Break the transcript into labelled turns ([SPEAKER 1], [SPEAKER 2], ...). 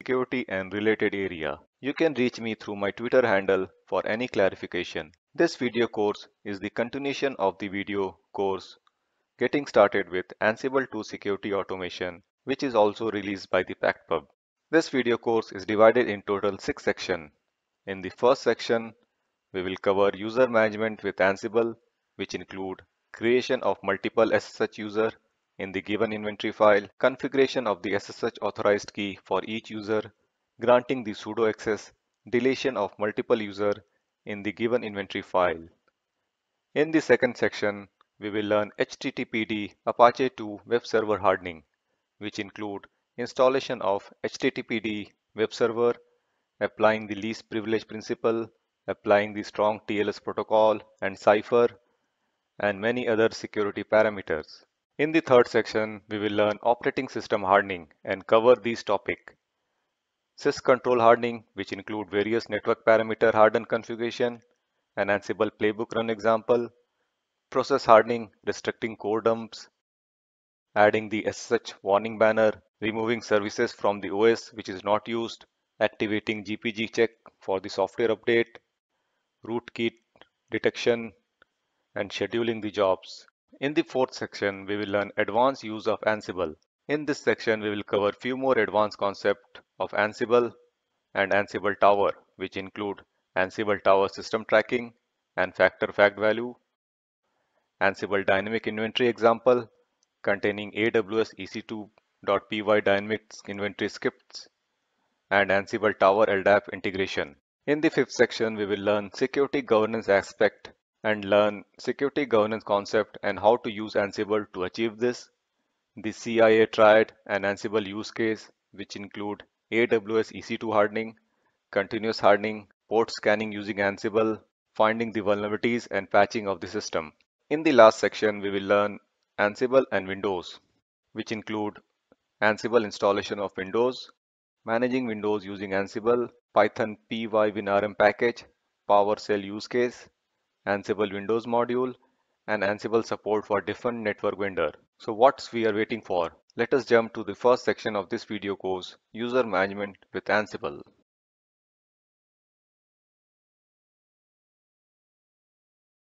[SPEAKER 1] security and related area. You can reach me through my Twitter handle for any clarification. This video course is the continuation of the video course Getting Started with Ansible 2 Security Automation which is also released by the PactPub. This video course is divided in total 6 sections. In the first section, we will cover user management with Ansible which include creation of multiple SSH user, in the given inventory file, configuration of the SSH authorized key for each user, granting the sudo access, deletion of multiple user in the given inventory file. In the second section, we will learn HTTPD Apache 2 web server hardening, which include installation of HTTPD web server, applying the least privilege principle, applying the strong TLS protocol and cipher, and many other security parameters. In the third section, we will learn operating system hardening and cover these topic. Sysctl hardening, which include various network parameter hardened configuration, an Ansible playbook run example, process hardening, restricting core dumps, adding the SSH warning banner, removing services from the OS which is not used, activating GPG check for the software update, rootkit detection, and scheduling the jobs. In the fourth section, we will learn advanced use of Ansible. In this section, we will cover few more advanced concepts of Ansible and Ansible Tower, which include Ansible Tower system tracking and factor fact value, Ansible dynamic inventory example containing AWS EC2.py dynamic inventory scripts, and Ansible Tower LDAP integration. In the fifth section, we will learn security governance aspect and learn security governance concept and how to use Ansible to achieve this, the CIA triad and Ansible use case, which include AWS EC2 hardening, continuous hardening, port scanning using Ansible, finding the vulnerabilities and patching of the system. In the last section, we will learn Ansible and Windows, which include Ansible installation of Windows, managing Windows using Ansible, Python PyWinRM package, PowerShell use case, Ansible Windows module, and Ansible support for different network vendor. So what we are waiting for? Let us jump to the first section of this video course, User Management with Ansible.